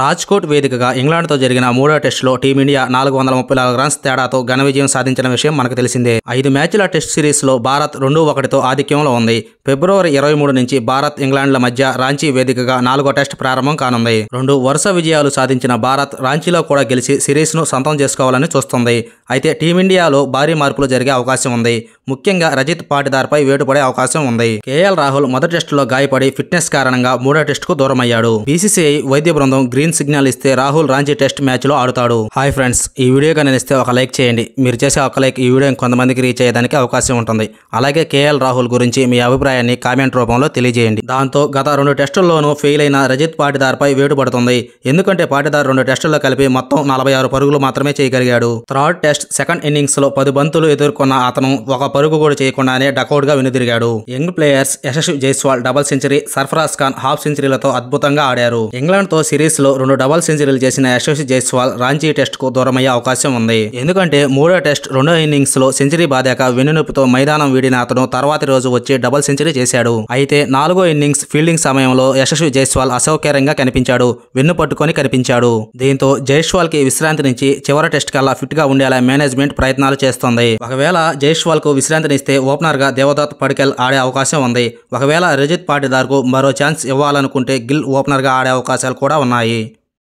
రాజ్కోట్ వేదికగా ఇంగ్లాండ్తో జరిగిన మూడో టెస్టులో టీమిండియా నాలుగు వందల ముప్పై నాలుగు రన్స్ తేడాతో ఘన విజయం సాధించిన విషయం మనకు తెలిసిందే ఐదు మ్యాచ్ల టెస్ట్ సిరీస్లో భారత్ రెండు ఒకటితో ఆధిక్యంలో ఉంది ఫిబ్రవరి ఇరవై మూడు నుంచి భారత్ ఇంగ్లాండ్ల మధ్య రాంచీ వేదికగా నాలుగో టెస్ట్ ప్రారంభం కానుంది రెండు వరుస విజయాలు సాధించిన భారత్ రాంచీలో కూడా గెలిచి సిరీస్ను సొంతం చేసుకోవాలని చూస్తుంది అయితే టీమిండియాలో భారీ మార్పులు జరిగే అవకాశం ఉంది ముఖ్యంగా రజిత్ పాటిదార్పై వేటుపడే అవకాశం ఉంది కేఎల్ రాహుల్ మొదటి టెస్టులో గాయపడి ఫిట్నెస్ కారణంగా మూడో టెస్టుకు దూరమయ్యాడు బీసీసీఐ వైద్య బృందం గ్రీన్ సిగ్నల్ ఇస్తే రాహుల్ రాంచీ టెస్ట్ మ్యాచ్లో ఆడుతాడు హాయ్ ఫ్రెండ్స్ ఈ వీడియో కానీ ఇస్తే ఒక లైక్ చేయండి మీరు చేసే ఒక లైక్ ఈ వీడియో కొంతమందికి రీచ్ అయ్యేదానికి అవకాశం ఉంటుంది అలాగే కేఎల్ రాహుల్ గురించి మీ అభిప్రాయాన్ని కామెంట్ రూపంలో తెలియజేయండి దాంతో గత రెండు టెస్టుల్లోనూ ఫెయిల్ అయిన రజిత్ పాటిదార్పై వేటుపడుతుంది ఎందుకంటే పాటిదార్ రెండు టెస్టుల్లో కలిపి మొత్తం నలభై ఆరు పరుగులు మాత్రమే చేయగలిగాడు థర్డ్ టెస్ట్ సెకండ్ ఇన్నింగ్స్లో పది బంతులు ఎదుర్కొన్న అతను ఒక పరుగు కూడా చేయకుండానే డకౌట్గా వెనుదిరిగాడు young players Yashasvi Jaiswal double century Sarfaraz Khan half సెంచరీలతో అద్భుతంగా ఆడారు ఇంగ్లాండ్తో సిరీస్లో రెండు డబల్ సెంచరీలు చేసిన యశస్వి జైస్వాల్ రాంచీ టెస్ట్కు దూరమయ్యే అవకాశం ఉంది ఎందుకంటే మూడో టెస్ట్ రెండో ఇన్నింగ్స్లో సెంచరీ బాధాక వెన్నునొప్పితో మైదానం వీడిన అతను తర్వాతి రోజు వచ్చి డబల్ సెంచరీ చేశాడు అయితే నాలుగో ఇన్నింగ్స్ ఫీల్డింగ్ సమయంలో యశస్వి జైస్వాల్ అసౌకర్యంగా కనిపించాడు వెన్ను పట్టుకొని కనిపించాడు దీంతో జైస్వాల్ కి విశ్రాంతి నుంచి చివరి టెస్ట్ కల్లా ఫిట్ గా ఉండేలా మేనేజ్మెంట్ ప్రయత్నాలు చేస్తోంది ఒకవేళ జైస్వాల్ కు విశ్రాంతినిస్తే ఓపెనర్గా దేవదత్ పడికెల్ ఆడే అవకాశం ఉంది ఒకవేళ రజిత్ పాటిదార్కు మరో ఛాన్స్ ఇవ్వాలనుకుంటే గిల్ ఓపెనర్గా ఆడే అవకాశాలు కూడా ఉన్నాయి